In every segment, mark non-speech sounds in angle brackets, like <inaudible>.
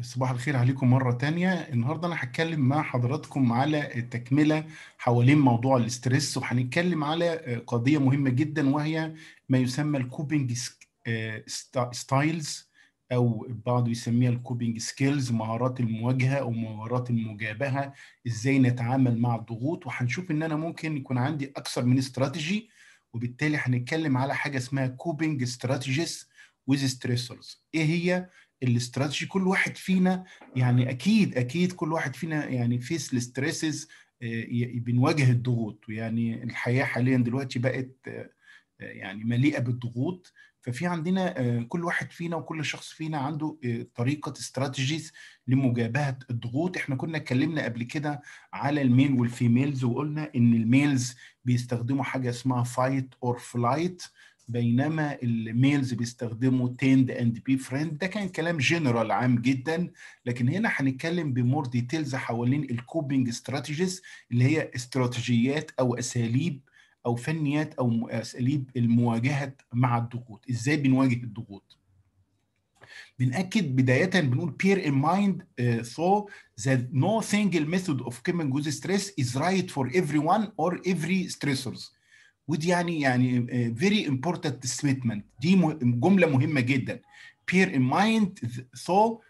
صباح الخير عليكم مرة تانية النهاردة أنا هتكلم مع حضراتكم على التكملة حوالين موضوع الاسترس وهنتكلم على قضية مهمة جدا وهي ما يسمى الكوبينج آه، ستايلز أو البعض يسميها الكوبينج سكيلز مهارات المواجهة أو مهارات المجابهة إزاي نتعامل مع الضغوط وهنشوف إن أنا ممكن يكون عندي أكثر من استراتيجي وبالتالي هنتكلم على حاجة اسمها كوبينج استراتيجيز ويز ستريسورز ايه هي الاستراتيجي كل واحد فينا يعني اكيد اكيد كل واحد فينا يعني فيس الستريسز آه، بنواجه الضغوط يعني الحياه حاليا دلوقتي بقت آه، يعني مليئه بالضغوط ففي عندنا آه، كل واحد فينا وكل شخص فينا عنده طريقه استراتيجيز لمجابهه الضغوط احنا كنا اتكلمنا قبل كده على الميل والفيميلز وقلنا ان الميلز بيستخدموا حاجه اسمها فايت اور فلايت بينما الميلز بيستخدموا تيند اند بي فريند ده كان كلام جنرال عام جدا لكن هنا هنتكلم بمور ديتيلز حوالين الكوبينج استراتيجيز اللي هي استراتيجيات او اساليب او فنيات او اساليب المواجهه مع الضغوط ازاي بنواجه الضغوط بنأكد بداية بنقول peer in mind آه، uh, so that no single method of coping with stress is right for everyone or every stressors ودي يعني يعني آه، very important statement دي جمله مهمه جدا bear in mind though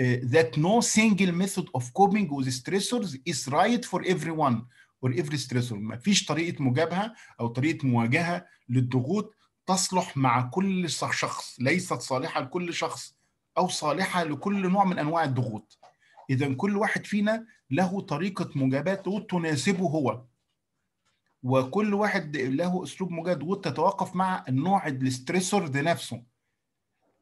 آه، that no single method of coping with stressors is right for everyone or every stressor ما فيش طريقه مجابهه او طريقه مواجهه للضغوط تصلح مع كل شخص ليست صالحه لكل شخص او صالحه لكل نوع من انواع الضغوط اذا كل واحد فينا له طريقه مجاباته تناسبه هو وكل واحد له اسلوب مجاد وتتوقف مع النوع الاستريسور ده نفسه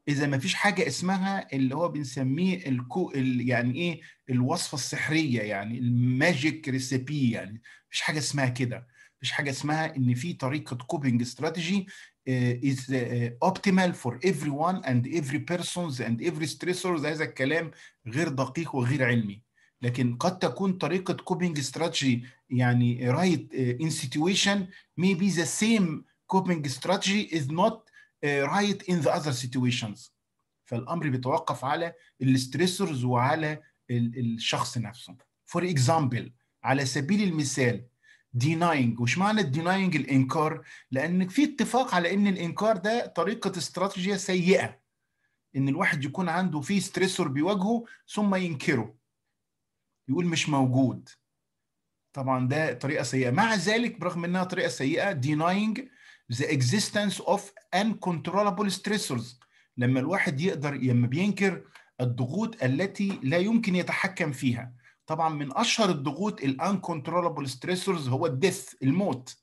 اذا ما فيش حاجه اسمها اللي هو بنسميه الكو ال يعني ايه الوصفه السحريه يعني الماجيك ريسيبي يعني مفيش حاجه اسمها كده مفيش حاجه اسمها ان في طريقه كوبينج استراتيجي آه، is آه، optimal for everyone and every persons and every stressor هذا الكلام غير دقيق وغير علمي لكن قد تكون طريقه كوبينج استراتيجي يعني رايت ان سيتويشن مي بي ذا سيم كوبينج استراتيجي از نوت رايت ان ذا اذر سيتويشنز فالامر بيتوقف على الاستريسورز وعلى الشخص نفسه فور اكزامبل على سبيل المثال denying وش معنى denying الانكار لان في اتفاق على ان الانكار ده طريقه استراتيجيه سيئه ان الواحد يكون عنده فيه ستريسور بيواجهه ثم ينكره يقول مش موجود طبعا ده طريقه سيئه مع ذلك برغم انها طريقه سيئه denying the existence of uncontrollable stressors لما الواحد يقدر لما بينكر الضغوط التي لا يمكن يتحكم فيها طبعا من اشهر الضغوط الانكونترولابل ستريسورز هو الدث الموت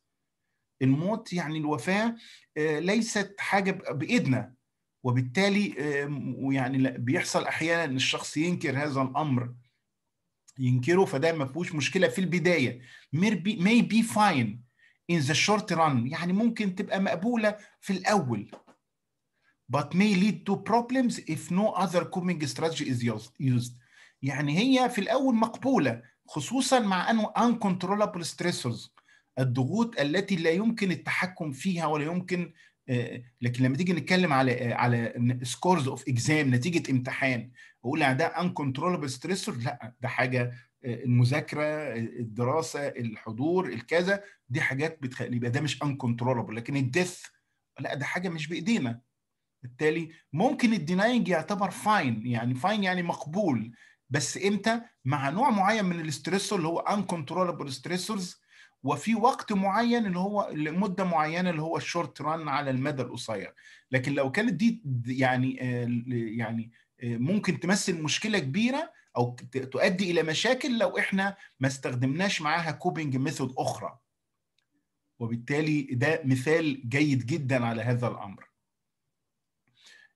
الموت يعني الوفاه آه، ليست حاجه بايدنا وبالتالي آه، يعني بيحصل احيانا ان الشخص ينكر هذا الامر ينكره فده ما فيهوش مشكله في البدايه may be fine in the short run يعني ممكن تبقى مقبوله في الاول but may lead to problems if no other coming strategy is used يعني هي في الاول مقبوله خصوصا مع انه uncontrollable stressors الضغوط التي لا يمكن التحكم فيها ولا يمكن آه، لكن لما تيجي نتكلم على آه، على سكورز اوف اكزام نتيجه امتحان واقول يعني ده ان كنترولبل ستريسور لا ده حاجه آه، المذاكره الدراسه الحضور الكذا دي حاجات بتخلي يبقى ده مش ان كنترولبل لكن الديث لا ده حاجه مش بايدينا بالتالي ممكن الديناينج يعتبر فاين يعني فاين يعني مقبول بس امتى مع نوع معين من الاستريسور اللي هو ان كنترولبل ستريسورز وفي وقت معين اللي هو لمده معينه اللي هو الشورت ران على المدى القصير لكن لو كانت دي يعني آه، يعني آه، ممكن تمثل مشكله كبيره او تؤدي الى مشاكل لو احنا ما استخدمناش معاها كوبينج ميثود اخرى وبالتالي ده مثال جيد جدا على هذا الامر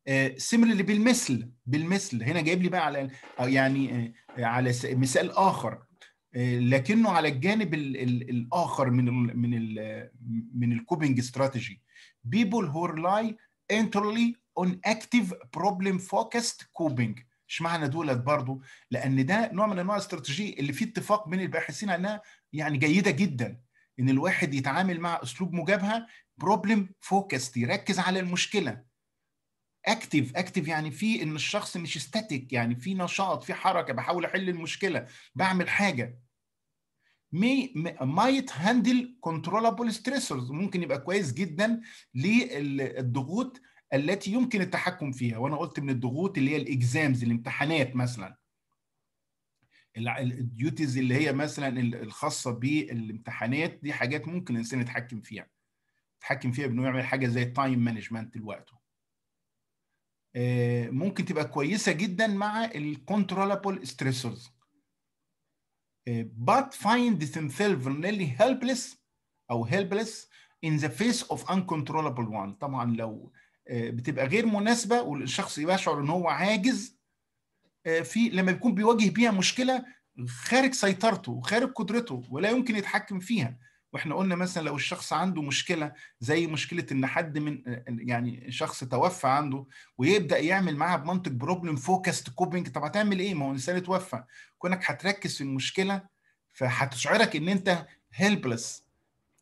اللي آه، بالمثل بالمثل هنا جايب لي بقى على يعني على مثال اخر لكنه على الجانب الـ الـ الاخر من الـ من الـ من الكوبنج استراتيجي هو who انترلي اون اكتيف بروبلم فوكست focused مش اشمعنى دولت برضو لان ده نوع من انواع الاستراتيجيه اللي فيه اتفاق بين الباحثين عنها يعني جيده جدا ان الواحد يتعامل مع اسلوب مجابهه بروبلم فوكست يركز على المشكله اكتف اكتف يعني في ان الشخص مش ستاتيك يعني في نشاط في حركه بحاول احل المشكله بعمل حاجه مي مايت هاندل كنترولابل ستريسورز ممكن يبقى كويس جدا للضغوط التي يمكن التحكم فيها وانا قلت من الضغوط اللي هي الاكزامز الامتحانات مثلا الديوتيز اللي هي مثلا الخاصه بالامتحانات دي حاجات ممكن الانسان يتحكم فيها يتحكم فيها بانه يعمل حاجه زي التايم مانجمنت الوقت آه، ممكن تبقى كويسه جدا مع الكنترولابل آه، ستريسرز but find themselves nearly helpless او helpless in the face of uncontrollable one طبعا لو آه، بتبقى غير مناسبه والشخص يشعر ان هو عاجز في لما بيكون بيواجه بيها مشكله خارج سيطرته وخارج قدرته ولا يمكن يتحكم فيها واحنا قلنا مثلا لو الشخص عنده مشكله زي مشكله ان حد من يعني شخص توفى عنده ويبدا يعمل معاها بمنطق بروبلم فوكست كوبنج طب هتعمل ايه ما هو الانسان اتوفى كونك هتركز في المشكله فهتشعرك ان انت هيلبلس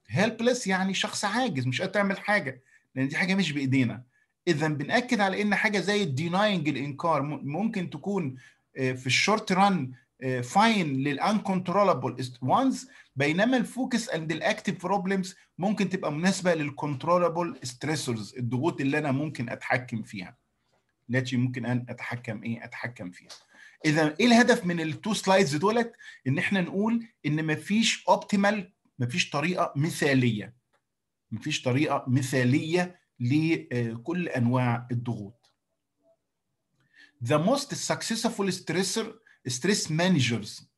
هيلبلس يعني شخص عاجز مش قادر تعمل حاجه لان دي حاجه مش بايدينا اذا بناكد على ان حاجه زي الديناينج الانكار ممكن تكون آه، في الشورت ران فاين للانكنترولابل وانز بينما الفوكس اند الاكتيف بروبلمز ممكن تبقى مناسبه للكنترولابل ستريسورز الضغوط اللي انا ممكن اتحكم فيها التي ممكن ان اتحكم ايه اتحكم فيها اذا ايه الهدف من التو سلايدز دولت ان احنا نقول ان مفيش اوبتيمال مفيش طريقه مثاليه مفيش طريقه مثاليه لكل انواع الضغوط The most successful stressor ستريس مانجرز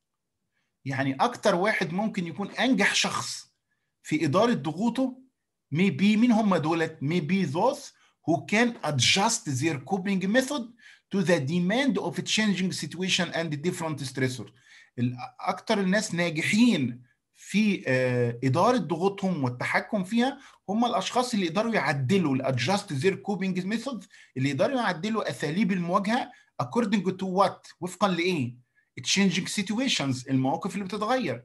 يعني اكتر واحد ممكن يكون انجح شخص في اداره ضغوطه مي بي مين هم دولت مي بي ذوز who can adjust their coping method to the demand of تشينجينج changing situation and different stressors اكتر الناس ناجحين في آه، اداره ضغوطهم والتحكم فيها هم الاشخاص اللي يقدروا يعدلوا الادجاست زير كوبينج ميثود اللي يقدروا يعدلوا اساليب المواجهه according to what وفقا لايه changing situations المواقف اللي بتتغير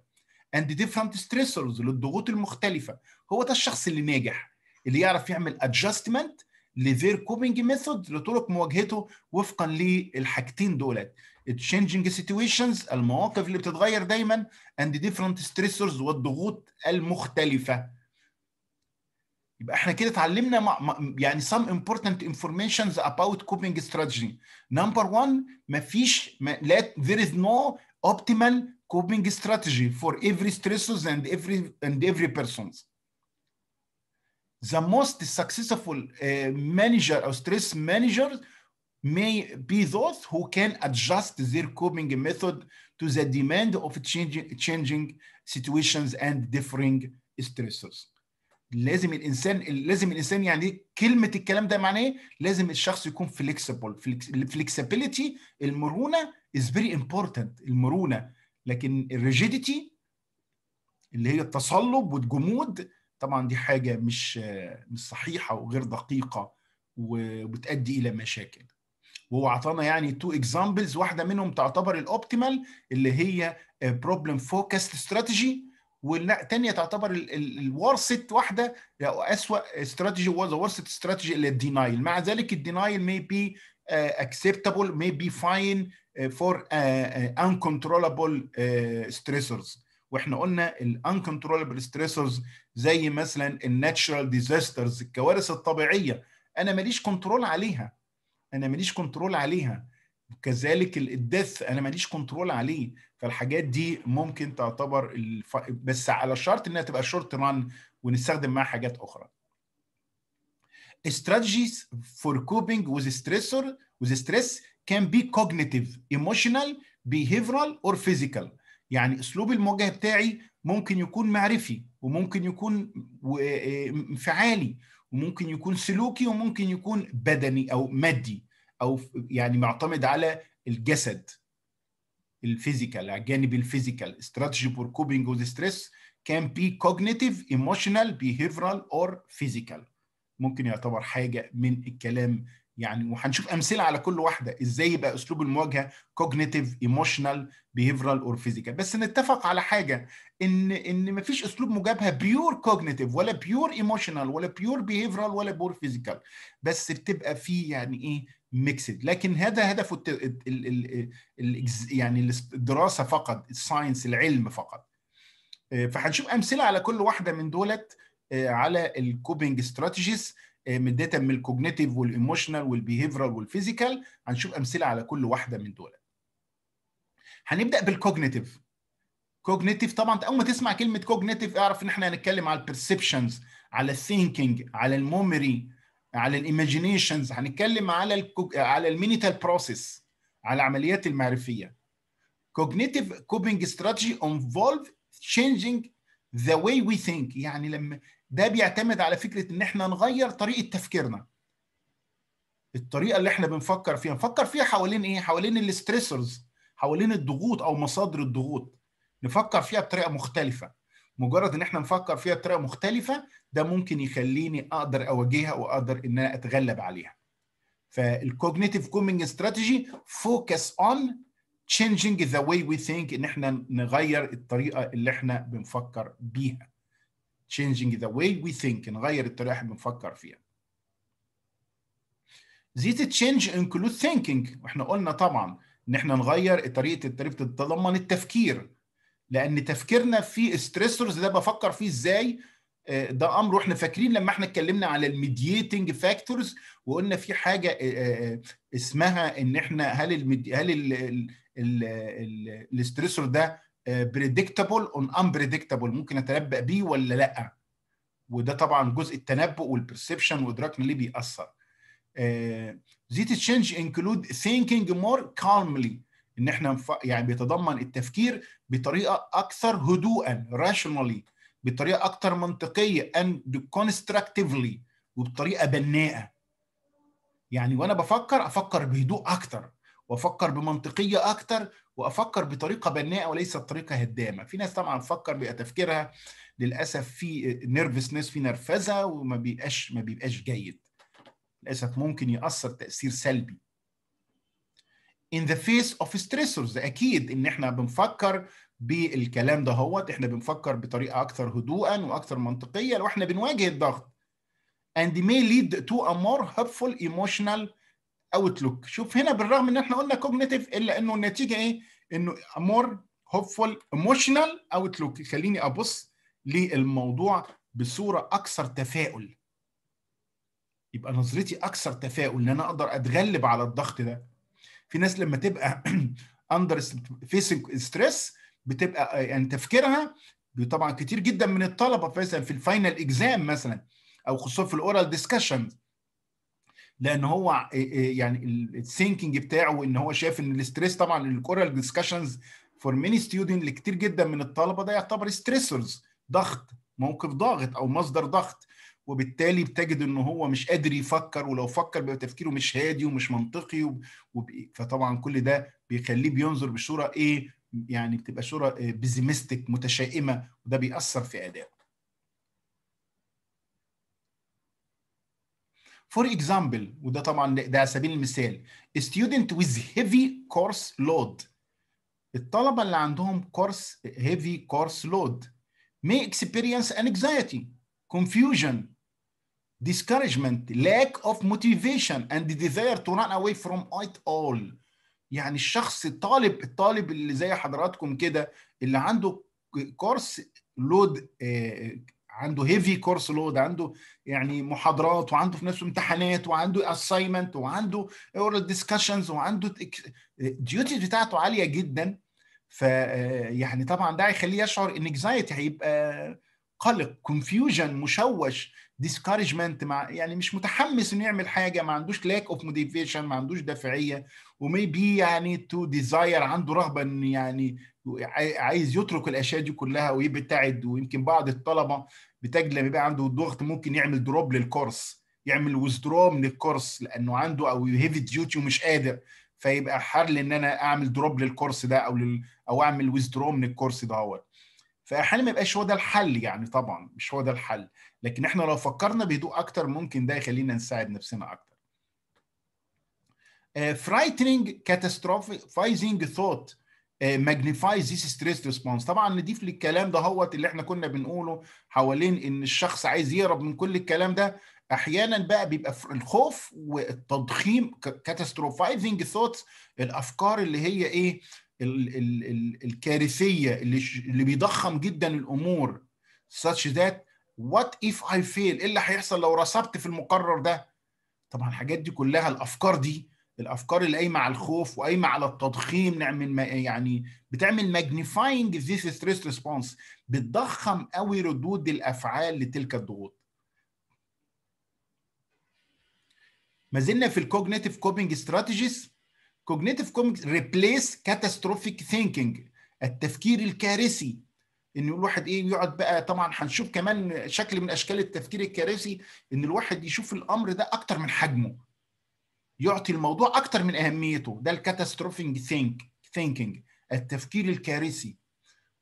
and different stressors للضغوط المختلفه هو ده الشخص اللي ناجح اللي يعرف يعمل adjustment لذير كوبنج ميثود لطرق مواجهته وفقا للحاجتين دولت changing situations المواقف اللي بتتغير دايما and different stressors والضغوط المختلفه يبقى احنا كده اتعلمنا يعني some important informations about coping strategy. Number one مفيش there is no optimal coping strategy for every stressors and every and every persons. The most successful uh, manager or stress managers may be those who can adjust their coping method to the demand of changing, changing situations and differing stressors. لازم الانسان لازم الانسان يعني كلمه الكلام ده معناه ايه؟ لازم الشخص يكون فليكسبل الفليكسبيليتي المرونه از فيري امبورتنت المرونه لكن الريجيديتي اللي هي التصلب والجمود طبعا دي حاجه مش مش صحيحه وغير دقيقه وبتؤدي الى مشاكل وهو اعطانا يعني تو اكزامبلز واحده منهم تعتبر الاوبتيمال اللي هي بروبلم فوكس استراتيجي والثانيه تعتبر الورست واحدة أسوأ استراتيجي هو ذا ورست استراتيجي اللي الدينايل مع ذلك الدينايل may بي اكسبتابل آه، acceptable بي فاين فور for ستريسرز آه، آه، واحنا قلنا الانكنترولبل ستريسورز زي مثلا الناتشرال ديزاسترز الكوارث الطبيعيه انا ماليش كنترول عليها انا ماليش كنترول عليها كذلك الدث انا ماليش كنترول عليه فالحاجات دي ممكن تعتبر الف... بس على شرط انها تبقى شورت ران ونستخدم معاها حاجات اخرى strategies for coping with stressor with stress can be cognitive emotional behavioral or physical يعني اسلوب المواجهه بتاعي ممكن يكون معرفي وممكن يكون انفعالي آه، وممكن يكون سلوكي وممكن يكون بدني او مادي او يعني معتمد على الجسد الفيزيكال على الجانب الفيزيكال استراتيجي فور كوبينج وذ ستريس كان بي كوجنيتيف ايموشنال بيهيفيرال اور فيزيكال ممكن يعتبر حاجه من الكلام يعني وهنشوف امثله على كل واحده ازاي يبقى اسلوب المواجهه كوجنيتيف ايموشنال بيهيفيرال اور فيزيكال بس نتفق على حاجه ان ان مفيش اسلوب مجابهه بيور كوجنيتيف ولا بيور ايموشنال ولا بيور بيهيفيرال ولا بيور فيزيكال بس بتبقى في يعني ايه ميكسد لكن هذا هدفه يعني الدراسه فقط الساينس العلم فقط آه، فهنشوف امثله على كل واحده من دولت آه، على الكوبينج استراتيجيز مدتا من الكوجنيتيف والايموشنال والبيهيفرال والفيزيكال هنشوف امثله على كل واحده من دولت هنبدا بالكوجنيتيف كوجنيتيف طبعا اول ما تسمع كلمه كوجنيتيف اعرف ان احنا هنتكلم على البرسبشنز على الثينكينج على الميموري على الايماجينيشنز هنتكلم على الكوج... على المينيتال بروسيس على العمليات المعرفيه cognitive coping strategy انفولف changing the way we think يعني لما ده بيعتمد على فكره ان احنا نغير طريقه تفكيرنا الطريقه اللي احنا بنفكر فيها نفكر فيها حوالين ايه حوالين الاستريسرز حوالين الضغوط او مصادر الضغوط نفكر فيها بطريقه مختلفه مجرد ان احنا نفكر فيها بطريقه مختلفه ده ممكن يخليني اقدر اواجهها واقدر ان انا اتغلب عليها فالكوجنيتيف كومينج استراتيجي فوكس اون changing ذا واي وي ثينك ان احنا نغير الطريقه اللي احنا بنفكر بيها changing the way we think نغير الطريقه اللي بنفكر فيها This change include thinking واحنا قلنا طبعا ان احنا نغير طريقه التدريب تتضمن التفكير لان تفكيرنا في ستريسورز ده بفكر فيه ازاي آه، ده امر واحنا فاكرين لما احنا اتكلمنا على الميدييتنج فاكتورز وقلنا في حاجه آه، آه، اسمها ان احنا هل المدي... هل الاستريسور ده بريدكتابل اون امبريدكتابل ممكن اتنبأ بيه ولا لا وده طبعا جزء التنبؤ والبرسبشن وادراكنا ليه بيأثر زيت تشينج انكلود ثينكينج مور كالملي ان احنا يعني بيتضمن التفكير بطريقه اكثر هدوءا راشونالي بطريقه اكثر منطقيه and constructively وبطريقه بناءه يعني وانا بفكر افكر بهدوء اكتر وافكر بمنطقيه اكتر وافكر بطريقه بناءه وليس بطريقه هدامه في ناس طبعا تفكر بتفكيرها تفكيرها للاسف في نيرفسنس في نرفزه وما بيبقاش ما بيبقاش جيد للاسف ممكن ياثر تاثير سلبي in the face of stressors اكيد ان احنا بنفكر بالكلام ده هوت احنا بنفكر بطريقه اكثر هدوءا واكثر منطقيه واحنا بنواجه الضغط and may lead to a more helpful emotional outlook شوف هنا بالرغم ان احنا قلنا كوجنيتيف الا انه النتيجه ايه انه a more hopeful emotional outlook يخليني ابص للموضوع بصوره اكثر تفاؤل يبقى نظرتي اكثر تفاؤل ان انا اقدر اتغلب على الضغط ده في ناس لما تبقى <clears throat> under facing stress بتبقى آه، يعني تفكيرها طبعا كتير جدا من الطلبه مثلا في الفاينل اكزام مثلا او خصوصا في الاورال ديسكشنز لان هو آه، آه، يعني الثينكينج بتاعه ان هو شايف ان الاستريس طبعا الاورال ديسكشنز فور ميني ستودنت لكتير جدا من الطلبه ده يعتبر ستريسورز ضغط موقف ضاغط او مصدر ضغط وبالتالي بتجد ان هو مش قادر يفكر ولو فكر بيبقى تفكيره مش هادي ومش منطقي وب... فطبعا كل ده بيخليه بينظر بصوره ايه يعني بتبقى صوره بزمستك متشائمه وده بيأثر في ادائه For example وده طبعا ده على سبيل المثال student with heavy course load الطلبه اللي عندهم course heavy course load may experience anxiety confusion discouragement lack of motivation and the desire to run away from it all يعني الشخص الطالب الطالب اللي زي حضراتكم كده اللي عنده كورس لود آه، آه، عنده هيفي كورس لود عنده يعني محاضرات وعنده في نفسه امتحانات وعنده اساينمنت وعنده اورال ديسكشنز وعنده الديوتيز بتاعته عاليه جدا ف آه، يعني طبعا ده هيخليه يشعر ان انكزايتي هيبقى قلق كونفيوجن مشوش ديسكارجمنت مع يعني مش متحمس انه يعمل حاجه ما عندوش لاك اوف موتيفيشن ما عندوش دافعيه ومي بي يعني تو ديزاير عنده رغبه ان يعني عايز يترك الاشياء دي كلها ويبتعد ويمكن بعض الطلبه بتجد لما يبقى عنده ضغط ممكن يعمل دروب للكورس يعمل ويزدرو من الكورس لانه عنده او هيفي ديوتي ومش قادر فيبقى حل ان انا اعمل دروب للكورس ده او لل او اعمل ويزدرو من الكورس دهوت فاحيانا ما يبقاش هو ده الحل يعني طبعا مش هو ده الحل لكن احنا لو فكرنا بهدوء اكتر ممكن ده يخلينا نساعد نفسنا اكتر آه، frightening catastrophizing thought آه، magnifies this stress response طبعا نضيف للكلام ده هوت اللي احنا كنا بنقوله حوالين ان الشخص عايز يهرب من كل الكلام ده احيانا بقى بيبقى الخوف والتضخيم كاتاستروفايزنج ثوتس الافكار اللي هي ايه الكارثيه اللي اللي بيضخم جدا الامور such that what if I fail ايه اللي هيحصل لو رسبت في المقرر ده طبعا الحاجات دي كلها الافكار دي الافكار اللي قايمه على الخوف وقايمه على التضخيم نعمل يعني بتعمل ماجنيفاينج ذيس ستريس ريسبونس بتضخم قوي ردود الافعال لتلك الضغوط ما زلنا في الكوجنيتيف كوبينج استراتيجيز كوجنيتيف كوميكس ريبليس كاتاستروفيك ثينكينج التفكير الكارثي ان الواحد ايه يقعد بقى طبعا هنشوف كمان شكل من اشكال التفكير الكارثي ان الواحد يشوف الامر ده اكتر من حجمه يعطي الموضوع اكتر من اهميته ده الكاتاستروفينج ثينك ثينكينج التفكير الكارثي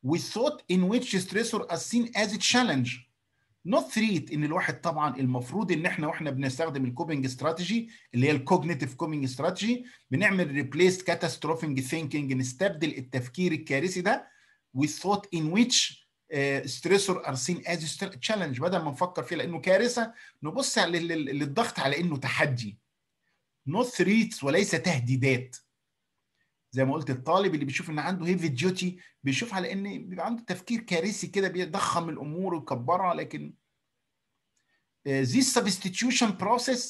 والثوت ان ويتش ستريسور از سين از تشالنج نوت ثريت ان الواحد طبعا المفروض ان احنا واحنا بنستخدم الكوبنج استراتيجي اللي هي الكوجنيتيف كوبنج استراتيجي بنعمل ريبليس كاتاستروفنج ثينكينج نستبدل التفكير الكارثي ده with thought in which ستريسور ار سين از تشالنج بدل ما نفكر فيه لانه كارثه نبص للضغط على انه تحدي نوت ثريتس وليس تهديدات زي ما قلت الطالب اللي بيشوف ان عنده هيفي ديوتي بيشوف على ان بيبقى عنده تفكير كارثي كده بيضخم الامور ويكبرها لكن آه، this substitution process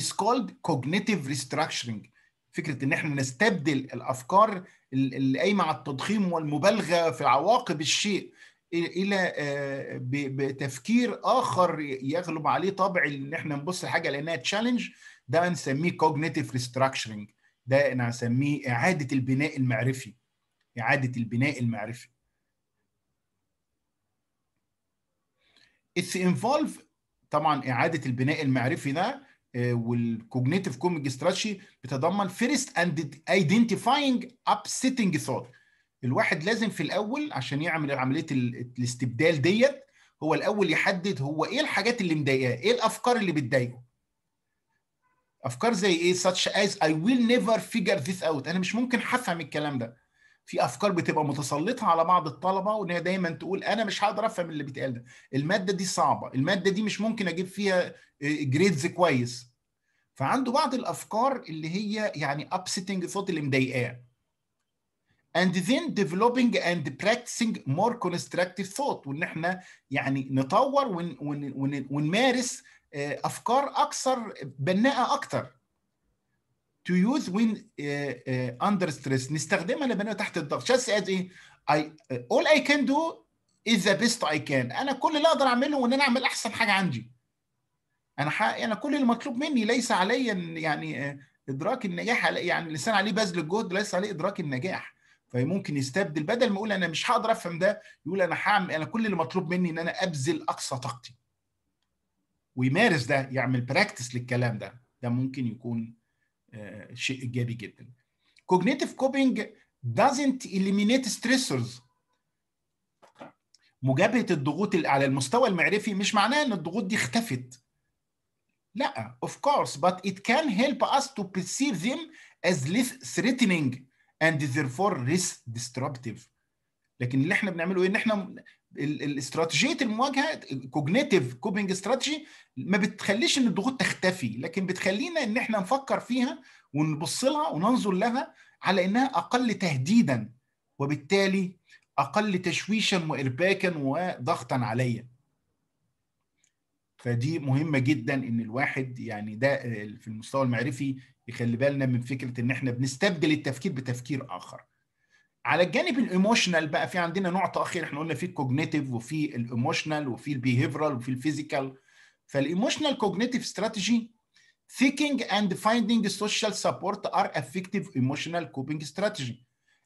is called cognitive restructuring فكره ان احنا نستبدل الافكار اللي قايمه على التضخيم والمبالغه في عواقب الشيء الى آه، بتفكير اخر يغلب عليه طبع ان احنا نبص لحاجه لانها تشالنج ده نسميه cognitive restructuring ده انا هسميه اعاده البناء المعرفي اعاده البناء المعرفي اتس انفولف طبعا اعاده البناء المعرفي ده والكوجنيتيف كوميك استراتيجي بتضمن فيرست اند ايدنتيفاينج سيتنج ثوت الواحد لازم في الاول عشان يعمل عمليه الاستبدال ديت هو الاول يحدد هو ايه الحاجات اللي مضايقاه ايه الافكار اللي بتضايقه افكار زي ايه such as I will never figure this out انا مش ممكن هفهم الكلام ده في افكار بتبقى متسلطه على بعض الطلبه وان هي دايما تقول انا مش هقدر افهم اللي بيتقال ده الماده دي صعبه الماده دي مش ممكن اجيب فيها جريدز آه، كويس فعنده بعض الافكار اللي هي يعني upsetting thought اللي مضايقاه and then developing and practicing more constructive thought وان احنا يعني نطور ونمارس آه، افكار اكثر بناءه اكثر to use when uh, uh, under stress نستخدمها لما تحت الضغط just as ايه I all I can do is the best I can انا كل اللي اقدر اعمله ان انا اعمل احسن حاجه عندي انا حق... انا كل المطلوب مني ليس عليا يعني ادراك النجاح يعني لسان عليه بذل الجهد ليس عليه ادراك النجاح فممكن يستبدل بدل ما يقول انا مش هقدر افهم ده يقول انا هعمل انا كل اللي مطلوب مني ان انا ابذل اقصى طاقتي ويمارس ده يعمل براكتس للكلام ده ده ممكن يكون آه، شيء ايجابي جدا كوجنيتيف كوبينج doesn't eliminate stressors مجابهه الضغوط على المستوى المعرفي مش معناه ان الضغوط دي اختفت لا of course but it can help us to perceive them as less threatening and therefore risk destructive لكن اللي احنا بنعمله ايه ان احنا الاستراتيجيه المواجهه كوجنيتيف كوبنج استراتيجي ما بتخليش ان الضغوط تختفي لكن بتخلينا ان احنا نفكر فيها ونبص لها وننظر لها على انها اقل تهديدا وبالتالي اقل تشويشا وارباكا وضغطا عليا فدي مهمه جدا ان الواحد يعني ده آه، في المستوى المعرفي يخلي بالنا من فكره ان احنا بنستبدل التفكير بتفكير اخر على الجانب الايموشنال بقى في عندنا نوع تاخير احنا قلنا في الكوجنيتيف وفي الايموشنال وفي البيهيفرال وفي الفيزيكال فالايموشنال كوجنيتيف استراتيجي thinking and finding social support are effective emotional coping strategy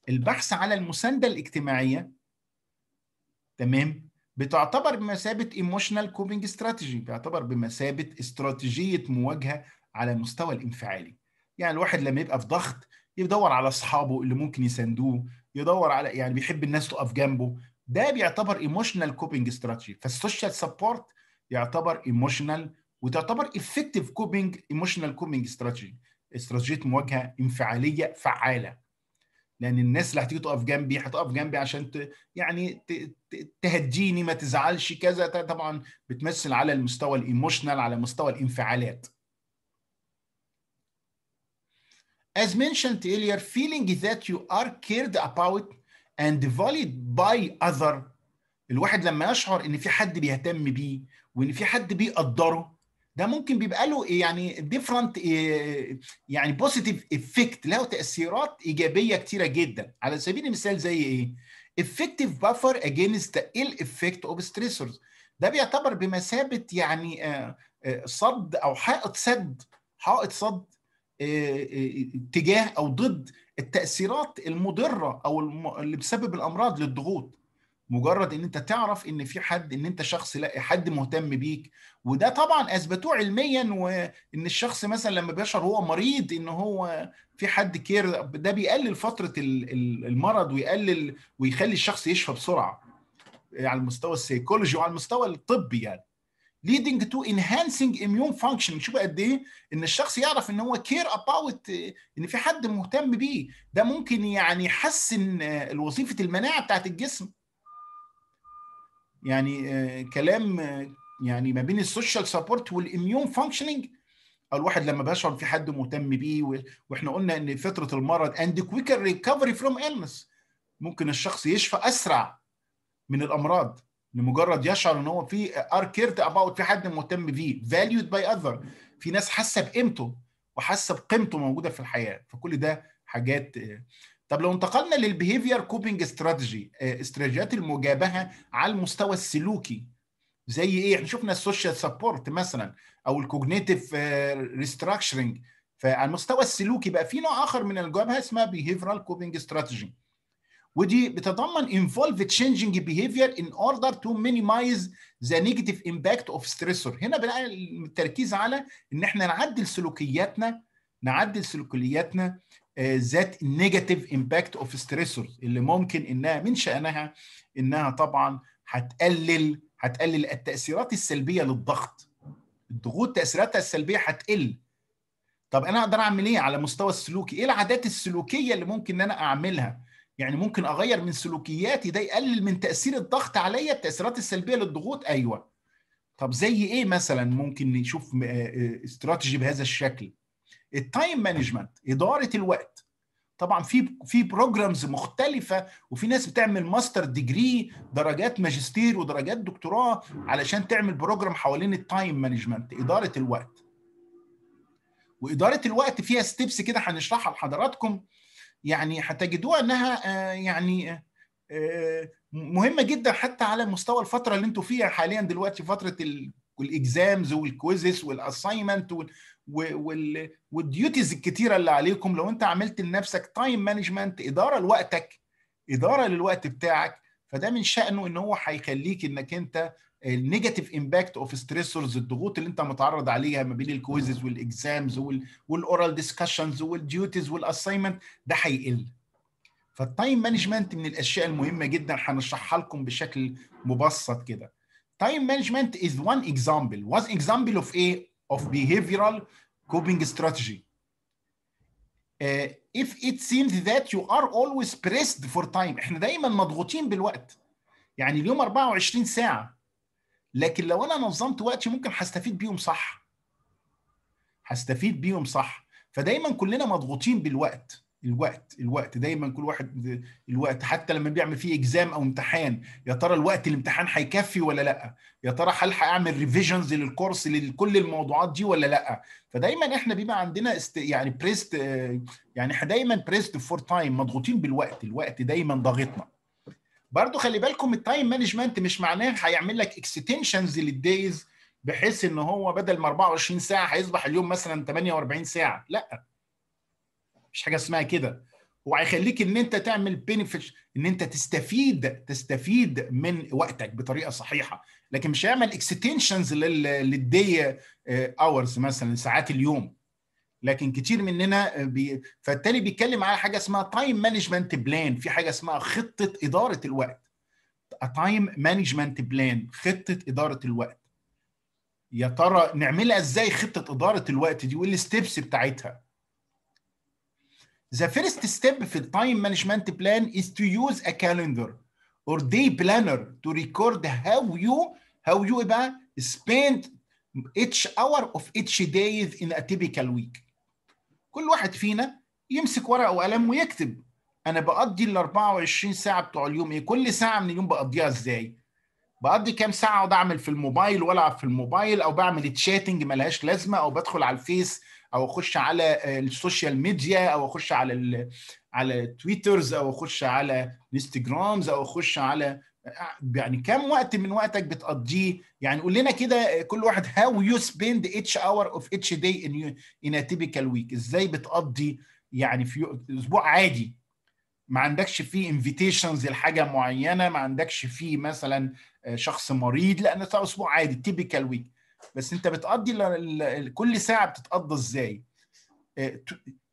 البحث على المسانده الاجتماعيه تمام بتعتبر بمثابه ايموشنال كوبينج استراتيجي بتعتبر بمثابه استراتيجيه مواجهه على المستوى الانفعالي يعني الواحد لما يبقى في ضغط يدور على اصحابه اللي ممكن يساندوه يدور على يعني بيحب الناس تقف جنبه ده بيعتبر ايموشنال كوبينج استراتيجي فالسوشيال سبورت يعتبر ايموشنال وتعتبر افكتيف كوبينج ايموشنال كوبينج استراتيجي استراتيجيه مواجهه انفعاليه فعاله لان الناس اللي هتيجي تقف جنبي هتقف جنبي عشان ت... يعني ت... تهديني ما تزعلش كذا طبعا بتمثل على المستوى الايموشنال على مستوى الانفعالات As mentioned earlier, feeling that you are cared about and valued by other الواحد لما يشعر ان في حد بيهتم بيه وان في حد بيقدره ده ممكن بيبقى له إيه، يعني ديفرنت إيه، يعني بوزيتيف افكت له تاثيرات ايجابيه كتيره جدا على سبيل المثال زي ايه افكتيف بافر اجينست the ill اوف of ده بيعتبر بمثابه يعني آه، آه، صد او حائط سد حائط صد آه، تجاه او ضد التاثيرات المضره او اللي بسبب الامراض للضغوط مجرد ان انت تعرف ان في حد ان انت شخص لا حد مهتم بيك وده طبعا اثبتوه علميا وان الشخص مثلا لما بيشعر هو مريض ان هو في حد كير ده بيقلل فتره المرض ويقلل ويخلي الشخص يشفى بسرعه على المستوى السيكولوجي وعلى المستوى الطبي يعني leading to enhancing immune function شوف قد ايه ان الشخص يعرف ان هو كير اباوت ان في حد مهتم بيه ده ممكن يعني يحسن وظيفه المناعه بتاعت الجسم يعني آه، كلام آه، يعني ما بين السوشيال سبورت والاميون فانكشننج آه، الواحد لما بيشعر في حد مهتم بيه واحنا قلنا ان فتره المرض اند كويكر ريكفري فروم illness ممكن الشخص يشفى اسرع من الامراض لمجرد يشعر ان هو في ار كيرت اباوت في حد مهتم بيه فاليود باي اذر في ناس حاسه بقيمته وحاسه بقيمته موجوده في الحياه فكل ده حاجات طب لو انتقلنا للبيهيفير كوبينج استراتيجي استراتيجيات المجابهه على المستوى السلوكي زي ايه احنا شفنا السوشيال سبورت مثلا او الكوجنيتيف ريستراكشرنج آه، فعلى المستوى السلوكي بقى في نوع اخر من المجابهه اسمها بيهيفيرال كوبينج استراتيجي ودي بتتضمن انفولف تشينجينج بيهيفير ان اوردر تو مينيمايز ذا نيجاتيف امباكت اوف ستريسور هنا بقى التركيز على ان احنا نعدل سلوكياتنا نعدل سلوكياتنا ذات نيجاتيف امباكت اوف ستريسورز اللي ممكن انها من شانها انها طبعا هتقلل هتقلل التاثيرات السلبيه للضغط الضغوط تاثيراتها السلبيه هتقل طب انا اقدر اعمل ايه على مستوى السلوكي ايه العادات السلوكيه اللي ممكن ان انا اعملها يعني ممكن اغير من سلوكياتي ده يقلل من تاثير الضغط عليا التاثيرات السلبيه للضغوط ايوه طب زي ايه مثلا ممكن نشوف آه، آه، استراتيجي بهذا الشكل التايم مانجمنت اداره الوقت طبعا في في بروجرامز مختلفه وفي ناس بتعمل ماستر ديجري درجات ماجستير ودرجات دكتوراه علشان تعمل بروجرام حوالين التايم مانجمنت اداره الوقت واداره الوقت فيها ستيبس كده هنشرحها لحضراتكم يعني هتجدوها انها آه، يعني آه، مهمه جدا حتى على مستوى الفتره اللي انتوا فيها حاليا دلوقتي فتره الاكزامز والكويزز والاساينمنت والديوتيز الكتيره اللي عليكم لو انت عملت لنفسك تايم مانجمنت اداره لوقتك اداره للوقت بتاعك فده من شانه ان هو هيخليك انك انت النيجاتيف امباكت اوف ستريسورز الضغوط اللي انت متعرض عليها ما بين الكويزز والاكزامز والاورال ديسكشنز والديوتيز والاساينمنت ده هيقل فالتايم مانجمنت من الاشياء المهمه جدا هنشرحها لكم بشكل مبسط كده تايم مانجمنت از وان اكزامبل واز اكزامبل اوف ايه of behavioral coping strategy. Uh, if it seems that you are always pressed for time احنا دايما مضغوطين بالوقت يعني اليوم 24 ساعه لكن لو انا نظمت وقتي ممكن هستفيد بيهم صح هستفيد بيهم صح فدايما كلنا مضغوطين بالوقت الوقت الوقت دايما كل واحد الوقت حتى لما بيعمل فيه اكزام او امتحان يا ترى الوقت الامتحان هيكفي ولا لا يا ترى هل هعمل ريفيجنز للكورس لكل الموضوعات دي ولا لا فدايما احنا بيبقى عندنا است... يعني بريست يعني احنا دايما بريست فور تايم مضغوطين بالوقت الوقت دايما ضاغطنا برضو خلي بالكم التايم مانجمنت مش معناه هيعمل لك اكستنشنز للدايز بحيث ان هو بدل ما 24 ساعه هيصبح اليوم مثلا 48 ساعه لا مش حاجه اسمها كده هو هيخليك ان انت تعمل بينفيت ان انت تستفيد تستفيد من وقتك بطريقه صحيحه لكن مش هيعمل اكستنشنز للدي اورز مثلا ساعات اليوم لكن كتير مننا بي... فالتالي بيتكلم على حاجه اسمها تايم مانجمنت بلان في حاجه اسمها خطه اداره الوقت تايم مانجمنت بلان خطه اداره الوقت يا ترى نعملها ازاي خطه اداره الوقت دي وايه الستبس بتاعتها The first step في time management plan is to use a calendar or day planner to record how you how you spend each hour of each day in a typical week. كل واحد فينا يمسك ورقه وقلم ويكتب انا بقضي ال 24 ساعه بتوع اليوم ايه كل ساعه من اليوم بقضيها ازاي بقضي كام ساعه اقعد اعمل في الموبايل والعب في الموبايل او بعمل تشاتنج مالهاش لازمه او بدخل على الفيس او اخش على السوشيال ميديا او اخش على على تويترز او اخش على انستجرامز او اخش على يعني كم وقت من وقتك بتقضيه يعني قول لنا كده كل واحد هاو يو سبيند اتش اور اوف اتش داي ان ان تيبيكال ويك ازاي بتقضي يعني في اسبوع عادي ما عندكش فيه انفيتيشنز لحاجه معينه ما عندكش فيه مثلا آه، شخص مريض لان اسبوع عادي تيبيكال ويك بس انت بتقضي ل... ل... كل ساعه بتتقضى ازاي آه،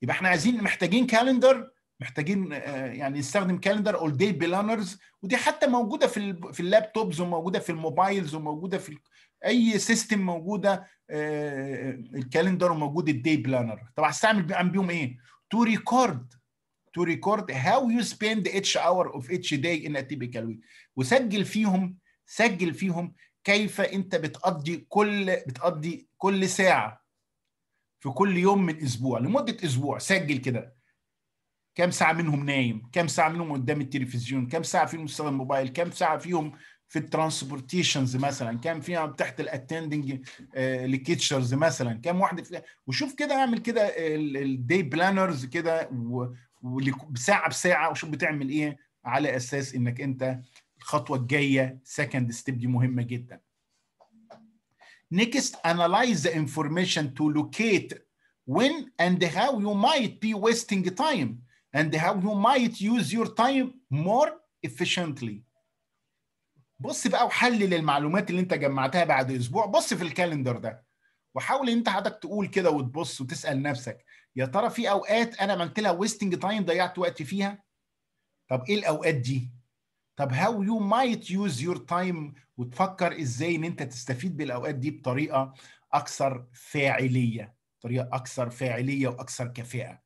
يبقى احنا عايزين محتاجين كالندر محتاجين آه، يعني نستخدم كالندر اول داي بلانرز ودي حتى موجوده في في اللابتوبز وموجوده في الموبايلز وموجوده في اي سيستم موجوده الكالندر آه، وموجود الداي بلانر طب هستعمل بيهم ايه؟ تو ريكورد تو ريكورد هاو يو سبيند اتش اور اوف اتش داي ان اتيبيكال ويك وسجل فيهم سجل فيهم كيف انت بتقضي كل بتقضي كل ساعه في كل يوم من اسبوع لمده اسبوع سجل كده كم ساعه منهم نايم كم ساعه منهم قدام التلفزيون كم ساعه فيهم مستوى الموبايل كم ساعه فيهم في الترانسبورتيشنز مثلا كم فيها تحت الاتندنج آه، لكيتشرز مثلا كم واحد وشوف كده اعمل كده آه، الدي بلانرز كده بساعه بساعه وشوف بتعمل ايه على اساس انك انت الخطوه الجايه سكند ستيب دي مهمه جدا Next, analyze the information to locate when and how you might be wasting time and how you might use your time more efficiently. بص بقى وحلل المعلومات اللي انت جمعتها بعد اسبوع بص في الكالندر ده وحاول انت حضرتك تقول كده وتبص وتسال نفسك يا ترى في اوقات انا عملت لها ويستنج تايم ضيعت وقتي فيها طب ايه الاوقات دي طب هاو يو مايت يوز يور تايم وتفكر ازاي ان انت تستفيد بالاوقات دي بطريقه اكثر فاعليه طريقه اكثر فاعليه واكثر كفاءه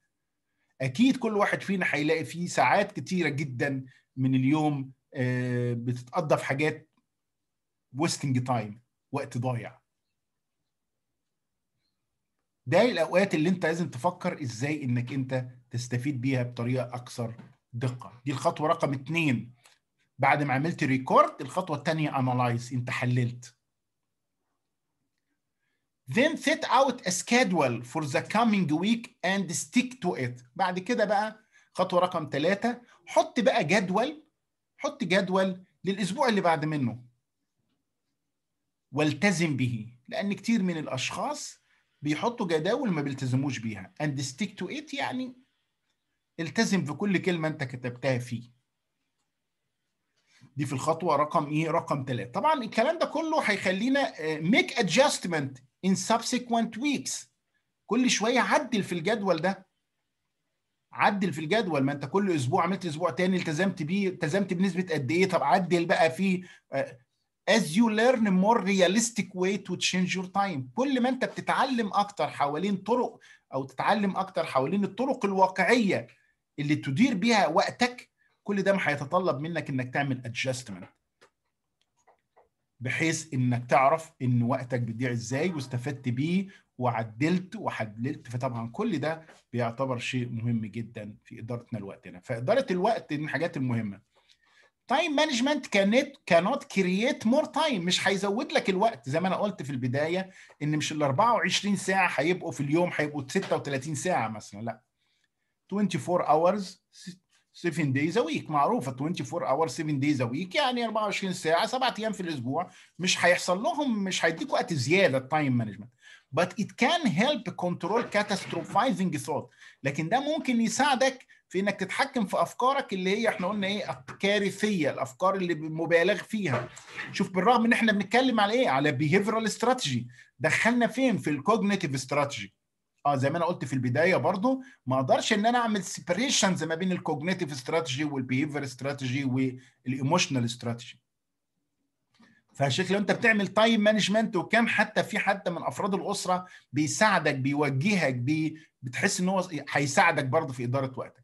اكيد كل واحد فينا هيلاقي فيه ساعات كتيره جدا من اليوم آه، بتتقضى في حاجات ويستنج تايم وقت ضايع ده الاوقات اللي انت لازم تفكر ازاي انك انت تستفيد بيها بطريقه اكثر دقه دي الخطوه رقم اتنين بعد ما عملت ريكورد الخطوه الثانيه انالايز انت حللت then set out a schedule for the coming week and stick to it بعد كده بقى خطوه رقم ثلاثة حط بقى جدول حط جدول للاسبوع اللي بعد منه والتزم به لان كتير من الاشخاص بيحطوا جداول ما بيلتزموش بيها and stick to it يعني التزم بكل كلمه انت كتبتها فيه دي في الخطوه رقم ايه رقم ثلاثة طبعا الكلام ده كله هيخلينا ميك ادجستمنت ان subsequent ويكس كل شويه عدل في الجدول ده عدل في الجدول ما انت كل اسبوع عملت اسبوع تاني التزمت بيه التزمت بنسبه قد ايه طب عدل بقى فيه آه، as you learn more realistic way to change your time كل ما انت بتتعلم اكتر حوالين طرق او تتعلم اكتر حوالين الطرق الواقعيه اللي تدير بيها وقتك كل ده هيتطلب منك انك تعمل ادجستمنت بحيث انك تعرف ان وقتك بتضيع ازاي واستفدت بيه وعدلت وحللت فطبعا كل ده بيعتبر شيء مهم جدا في ادارتنا لوقتنا فاداره الوقت من الحاجات المهمه تايم مانجمنت كانت كانوت كرييت مور تايم مش هيزود لك الوقت زي ما انا قلت في البدايه ان مش ال 24 ساعه هيبقوا في اليوم هيبقوا 36 ساعه مثلا لا 24 hours 7 دايز ا ويك معروفه 24 اور 7 دايز ا ويك يعني 24 ساعه 7 ايام في الاسبوع مش هيحصل لهم مش هيديك وقت زياده التايم مانجمنت but it can help control catastrophizing thought لكن ده ممكن يساعدك في انك تتحكم في افكارك اللي هي احنا قلنا ايه كارثيه الافكار اللي مبالغ فيها شوف بالرغم ان احنا بنتكلم على ايه على behavioral strategy دخلنا فين في الكوجنيتيف استراتيجي اه زي ما انا قلت في البدايه برضو ما اقدرش ان انا اعمل سيبريشنز ما بين الكوجنيتيف استراتيجي والبيهيفير استراتيجي والايموشنال استراتيجي فشكل لو انت بتعمل تايم مانجمنت وكان حتى في حد من افراد الاسره بيساعدك بيوجهك بي بتحس ان هو هيساعدك برضه في اداره وقتك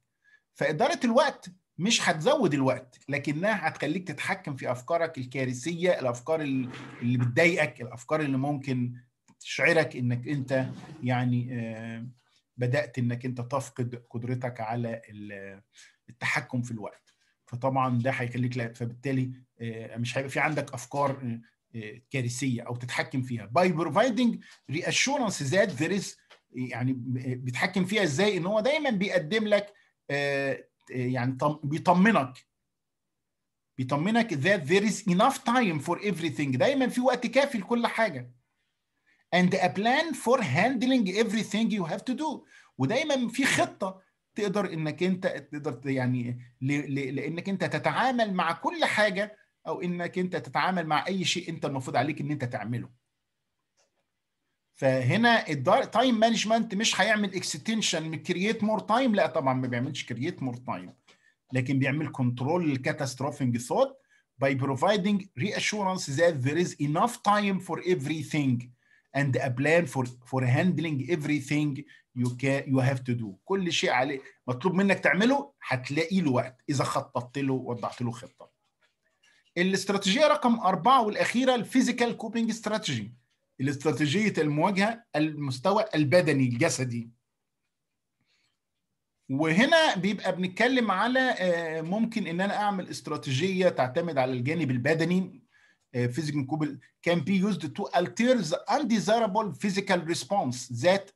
فاداره الوقت مش هتزود الوقت لكنها هتخليك تتحكم في افكارك الكارثيه الافكار اللي بتضايقك الافكار اللي ممكن تشعرك انك انت يعني آه، بدات انك انت تفقد قدرتك على التحكم في الوقت فطبعا ده هيخليك لا فبالتالي آه، مش هيبقى في عندك افكار آه، كارثيه او تتحكم فيها باي بروفايدنج reassurance ذات there is يعني بيتحكم فيها ازاي ان هو دايما بيقدم لك يعني بيطمنك بيطمنك that there is enough time for everything دايما في وقت كافي لكل حاجه and a plan for handling everything you have to do ودايما في خطه تقدر انك انت تقدر يعني لانك انت تتعامل مع كل حاجه او انك انت تتعامل مع اي شيء انت المفروض عليك ان انت تعمله فهنا التايم مانجمنت مش هيعمل اكستنشن كرييت مور تايم لا طبعا ما بيعملش كرييت مور تايم لكن بيعمل كنترول للكاتاستروفينج ثوت by providing reassurance that there is enough time for everything and a plan for for handling everything you can you have to do كل شيء عليه مطلوب منك تعمله هتلاقي له وقت اذا خططت له ووضعت له خطه الاستراتيجيه رقم أربعة والاخيره الفيزيكال كوبينج استراتيجي الاستراتيجيه المواجهه المستوى البدني الجسدي وهنا بيبقى بنتكلم على آه، ممكن ان انا اعمل استراتيجيه تعتمد على الجانب البدني آه، physical incubable can be used to alter the undesirable physical response that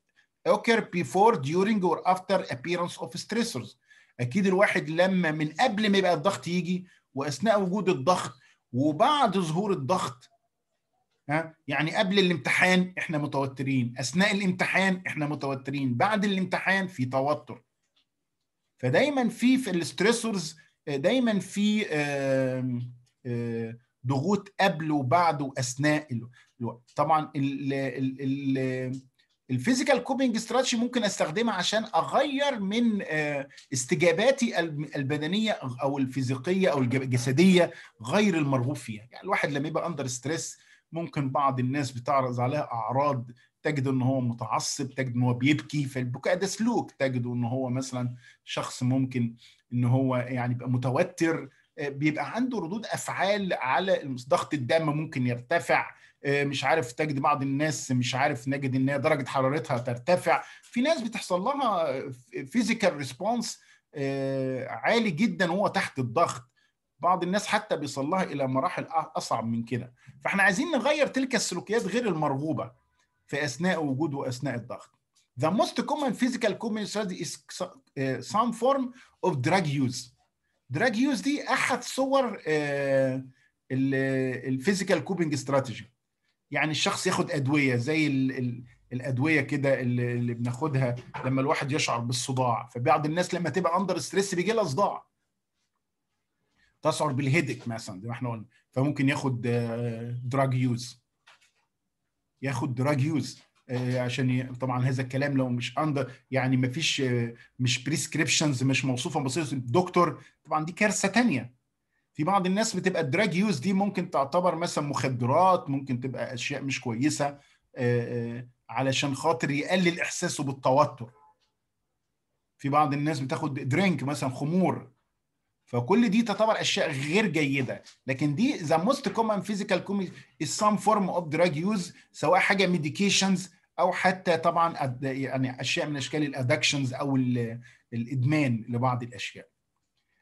occur before, during or after appearance of stressors. اكيد الواحد لما من قبل ما يبقى الضغط يجي واثناء وجود الضغط وبعد ظهور الضغط ها يعني قبل الامتحان احنا متوترين اثناء الامتحان احنا متوترين بعد الامتحان في توتر فدايما في في الستريسورز دايما في آآ آآ آه، ضغوط قبل وبعد واثناء الوقت طبعا ال ال الفيزيكال كوبينج استراتيجي ممكن استخدمها عشان اغير من آه، استجاباتي البدنيه او الفيزيقيه او الجسديه غير المرغوب فيها يعني الواحد لما يبقى اندر ستريس ممكن بعض الناس بتعرض عليها اعراض تجد ان هو متعصب تجد ان هو بيبكي فالبكاء ده سلوك تجد ان هو مثلا شخص ممكن ان هو يعني يبقى متوتر آه، بيبقى عنده ردود افعال على ضغط الدم ممكن يرتفع آه، مش عارف تجد بعض الناس مش عارف نجد ان درجه حرارتها ترتفع في ناس بتحصل لها فيزيكال آه، ريسبونس عالي جدا وهو تحت الضغط بعض الناس حتى بيصل لها الى مراحل اصعب من كده فاحنا عايزين نغير تلك السلوكيات غير المرغوبه في اثناء وجود واثناء الضغط The most common physical common is some form of drug use دراج يوز دي احد صور الفيزيكال كوبنج استراتيجي يعني الشخص ياخد ادويه زي الادويه كده اللي بناخدها لما الواحد يشعر بالصداع فبعض الناس لما تبقى اندر ستريس بيجي لها صداع تشعر بالهيدك مثلا زي ما احنا قلنا فممكن ياخد دراج آه، يوز ياخد دراج يوز آه، عشان طبعا هذا الكلام لو مش اندر يعني ما فيش آه، مش بريسكريبشنز مش موصوفه بصيغه الدكتور طبعا دي كارثه ثانيه في بعض الناس بتبقى الدراج يوز دي ممكن تعتبر مثلا مخدرات ممكن تبقى اشياء مش كويسه آه، علشان خاطر يقلل احساسه بالتوتر في بعض الناس بتاخد درينك مثلا خمور فكل دي تعتبر اشياء غير جيده لكن دي ذا موست كومن فيزيكال كوميدي سام فورم اوف دراج يوز سواء حاجه ميديكيشنز او حتى طبعا يعني اشياء من اشكال الادكشنز او الادمان لبعض الاشياء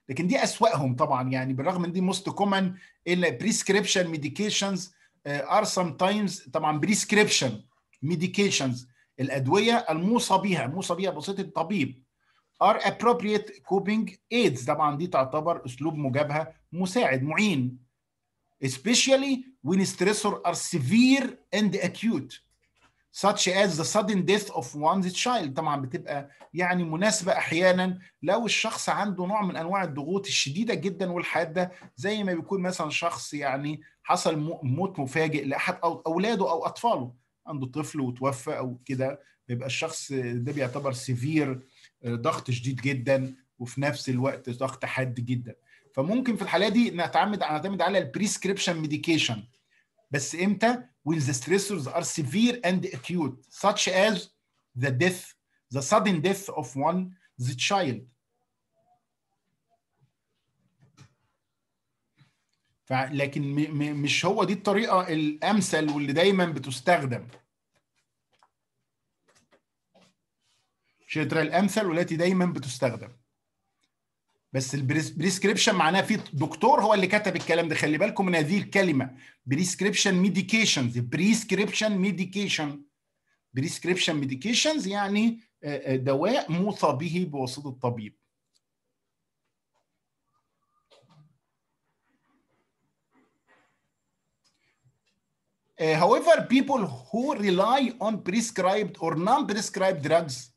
لكن دي اسواهم طبعا يعني بالرغم من دي موست كومن البريسكريبشن ميديكيشنز ار سام تايمز طبعا بريسكريبشن ميديكيشنز الادويه الموصى بها موصى بها بواسطه الطبيب ار appropriate coping aids طبعا دي تعتبر اسلوب مجابهه مساعد معين especially when stressors are severe and acute such as the sudden death of one's child طبعا بتبقى يعني مناسبة أحيانا لو الشخص عنده نوع من أنواع الضغوط الشديدة جدا والحادة زي ما بيكون مثلا شخص يعني حصل موت مفاجئ لأحد أو أولاده أو أطفاله عنده طفل وتوفى أو كده بيبقى الشخص ده بيعتبر severe ضغط شديد جدا وفي نفس الوقت ضغط حاد جدا فممكن في الحالة دي نعتمد نعتمد على البريسكريبشن ميديكيشن بس امتى when the stressors are severe and acute such as the death the sudden death of one the child لكن مش هو دي الطريقه الامثل واللي دايما بتستخدم شطر الامثل والتي دايما بتستخدم بس البريسكريبشن معناه في دكتور هو اللي كتب الكلام ده خلي بالكم من هذه الكلمه بريسكريبشن ميديكيشنز بريسكريبشن ميديكيشن بريسكريبشن ميديكيشنز يعني آه، آه، دواء موصى به بواسطه الطبيب آه، however people who rely on prescribed or non-prescribed drugs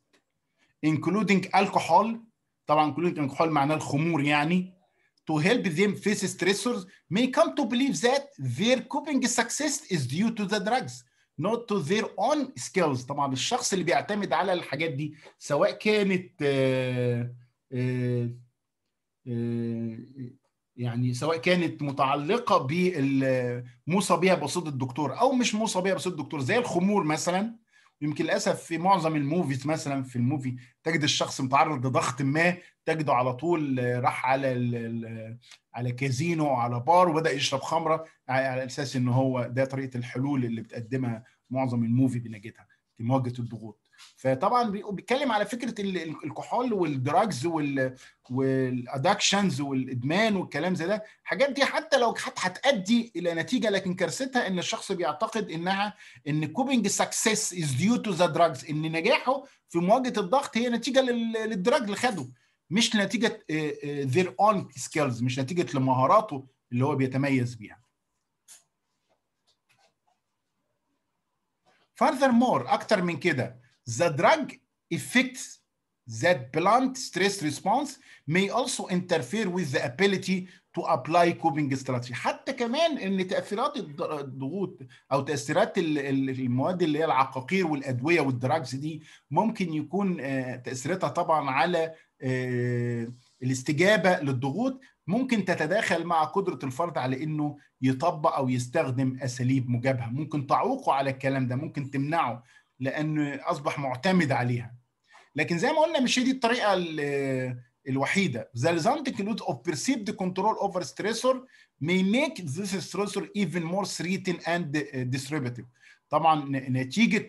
including alcohol طبعا including alcohol معناه الخمور يعني to help them face stressors may come to believe that their coping success is due to the drugs not to their own skills طبعا الشخص اللي بيعتمد على الحاجات دي سواء كانت آه، آه، آه، يعني سواء كانت متعلقه بالموصى موصى بيها بصوت الدكتور او مش موصى بيها بصوت الدكتور زي الخمور مثلا يمكن للاسف في معظم الموفيز مثلا في الموفي تجد الشخص متعرض لضغط ما تجده على طول راح على على كازينو على بار وبدا يشرب خمره على اساس ان هو ده طريقه الحلول اللي بتقدمها معظم الموفي بنجاتها في مواجهه الضغوط فطبعا بيتكلم على فكره الكحول والدراجز والادكشنز والادمان والكلام زي ده الحاجات دي حتى لو هتؤدي الى نتيجه لكن كارثتها ان الشخص بيعتقد انها ان كوبنج سكسس از ديو تو ذا دراجز ان نجاحه في مواجهه الضغط هي نتيجه للدراج اللي خده مش نتيجه ذير اون سكيلز مش نتيجه لمهاراته اللي هو بيتميز بيها furthermore اكتر من كده The drug effects that blunt stress response may also interfere with the ability to apply coping strategy حتى كمان ان تاثيرات الضغوط او تاثيرات المواد اللي هي العقاقير والادويه والدراجز دي ممكن يكون آه، تاثيراتها طبعا على آه، الاستجابه للضغوط ممكن تتداخل مع قدره الفرد على انه يطبق او يستخدم اساليب مجابهه ممكن تعوقه على الكلام ده ممكن تمنعه لانه اصبح معتمد عليها لكن زي ما قلنا مش هي دي الطريقه الوحيده the resulting load of perceived control over stressor may make this stressor even more threatening and disruptive طبعا نتيجه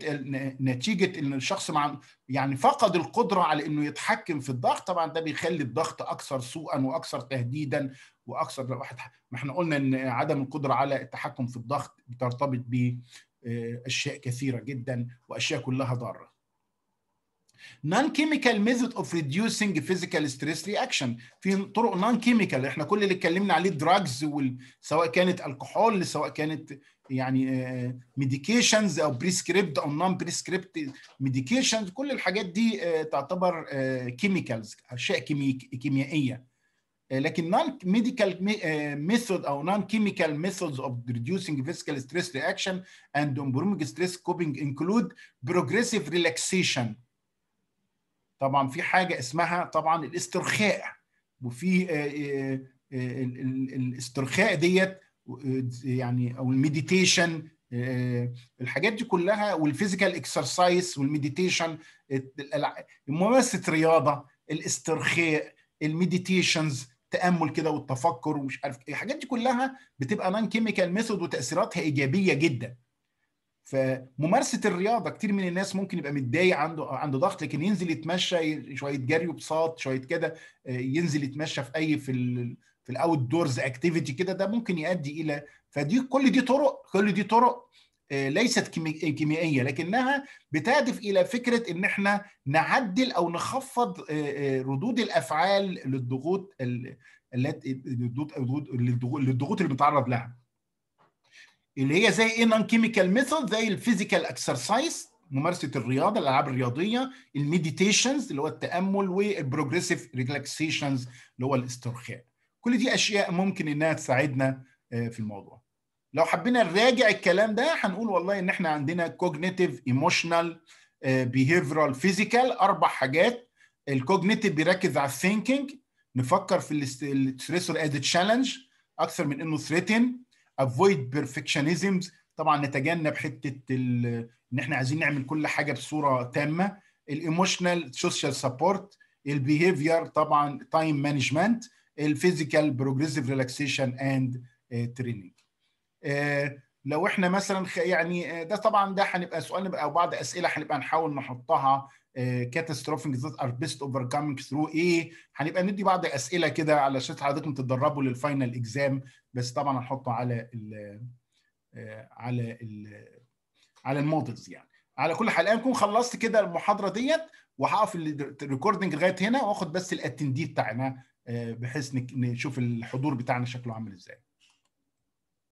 نتيجه ان الشخص مع يعني فقد القدره على انه يتحكم في الضغط طبعا ده بيخلي الضغط اكثر سوءا واكثر تهديدا واكثر واحد ما احنا قلنا ان عدم القدره على التحكم في الضغط بترتبط آه، اشياء كثيره جدا واشياء كلها ضاره نون كيميكال ميثود اوف ريديوسينج فيزيكال ستريس رياكشن في طرق نون كيميكال احنا كل اللي اتكلمنا عليه دراجز سواء كانت الكحول سواء كانت يعني ميديكيشنز آه، او بريسكريبت او نون بريسكريبت ميديكيشنز كل الحاجات دي آه، تعتبر كيميكالز اشياء كيميائيه لكن نون ميديكال ميثود او نون كيميكال ميثودز اوف ريديوسينج فيسكال ستريس رياكشن اند امبروفنج ستريس كوبينج انكلود بروجريسيف ريلاكسيشن طبعا في حاجه اسمها طبعا الاسترخاء وفي آه، آه، آه، الاسترخاء ديت يعني او المديتيشن الحاجات دي كلها والفيزيكال اكسرسايز والمديتيشن ممارسه رياضه الاسترخاء المديتيشنز تامل كده والتفكر ومش عارف إيه. الحاجات دي كلها بتبقى نان كيميكال ميثود وتاثيراتها ايجابيه جدا فممارسه الرياضه كتير من الناس ممكن يبقى متضايق عنده عنده ضغط لكن ينزل يتمشى شويه جري وبساط شويه كده آه، ينزل يتمشى في اي في الـ في الاوت دورز اكتيفيتي كده ده ممكن يؤدي الى فدي كل دي طرق كل دي طرق آه، ليست كيميائيه لكنها بتهدف الى فكره ان احنا نعدل او نخفض آه، آه، ردود الافعال للضغوط التي للضغوط اللي بنتعرض لها اللي هي زي ايه نون كيميكال ميثود زي الفيزيكال اكسرسايز ممارسه الرياضه الالعاب الرياضيه المديتيشنز اللي هو التامل والبروجريسيف ريلاكسيشنز اللي هو الاسترخاء كل دي اشياء ممكن انها تساعدنا في الموضوع لو حبينا نراجع الكلام ده هنقول والله ان احنا عندنا كوجنيتيف ايموشنال بيهيفيرال فيزيكال اربع حاجات الكوجنيتيف بيركز على الثينكينج نفكر في الستريسور از تشالنج اكثر من انه ثريتن افويد بيرفكشنزمز طبعا نتجنب حته ان احنا عايزين نعمل كل حاجه بصوره تامه الايموشنال سوشيال سبورت البيهيفير طبعا تايم مانجمنت الفيزيكال بروجريسيف ريلاكسيشن اند تريننج آه، لو احنا مثلا يعني آه، ده طبعا ده هنبقى سؤال او بعض اسئله هنبقى نحاول نحطها كاتاستروفيك ذات ار بيست اوفر كامينج ثرو ايه هنبقى ندي بعض اسئله كده علشان حضرتكم تتدربوا للفاينل اكزام بس طبعا هنحطه على الـ آه، على الـ على المودلز يعني على كل حال انا اكون خلصت كده المحاضره ديت وهقف الريكوردنج لغايه هنا واخد بس الاتندي بتاعنا بحيث نشوف الحضور بتاعنا شكله عامل ازاي